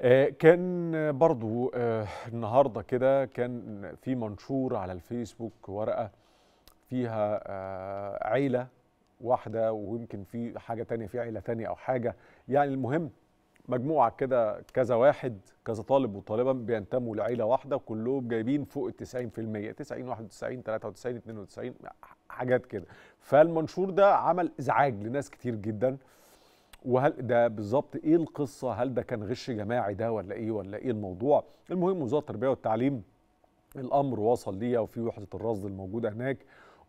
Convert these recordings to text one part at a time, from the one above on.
آه، كان برضو آه، النهاردة كده كان في منشور على الفيسبوك ورقة فيها آه، عيلة واحدة ويمكن في حاجة تانية في عيلة تانية أو حاجة يعني المهم مجموعة كده كذا واحد كذا طالب وطالبة بينتموا لعيلة واحدة كلهم جايبين فوق ال 90% 90 91 93 92 حاجات كده فالمنشور ده عمل إزعاج لناس كتير جداً وهل ده بالظبط ايه القصه هل ده كان غش جماعي ده ولا ايه ولا ايه الموضوع المهم وزاره التربيه والتعليم الامر وصل ليها وفي وحده الرصد الموجوده هناك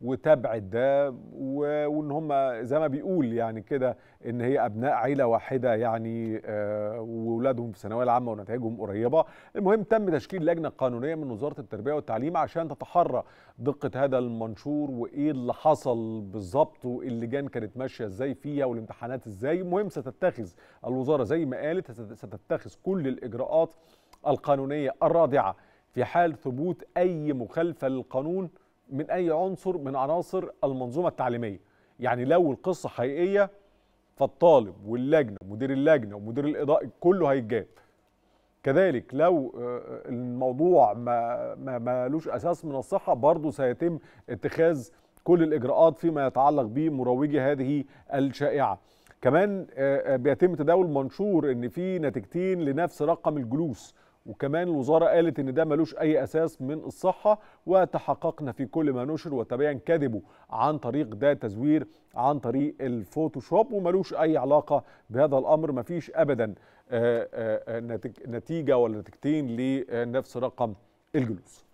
وتبعد ده وان هم زي ما بيقول يعني كده ان هي ابناء عيله واحده يعني آه، واولادهم في الثانويه العامه ونتائجهم قريبه المهم تم تشكيل لجنه قانونيه من وزاره التربيه والتعليم عشان تتحرى دقه هذا المنشور وايه اللي حصل بالظبط واللجان كانت ماشيه ازاي فيها والامتحانات ازاي المهم ستتخذ الوزاره زي ما قالت ستتخذ كل الاجراءات القانونيه الرادعه في حال ثبوت اي مخالفه للقانون من اي عنصر من عناصر المنظومه التعليميه يعني لو القصه حقيقيه فالطالب واللجنه ومدير اللجنه ومدير الاضاءه كله هيتجاب كذلك لو آه، آه، الموضوع ما ما ملوش اساس من الصحه برضه سيتم اتخاذ كل الاجراءات فيما يتعلق بمروجي هذه الشائعه كمان آه، بيتم تداول منشور ان في نتيجتين لنفس رقم الجلوس وكمان الوزاره قالت ان ده ملوش اي اساس من الصحه وتحققنا في كل ما نشر وتبين كذبه عن طريق ده تزوير عن طريق الفوتوشوب وملوش اي علاقه بهذا الامر مفيش ابدا آه، آه، آه، نتيجه ولا نتيجتين لنفس رقم الجلوس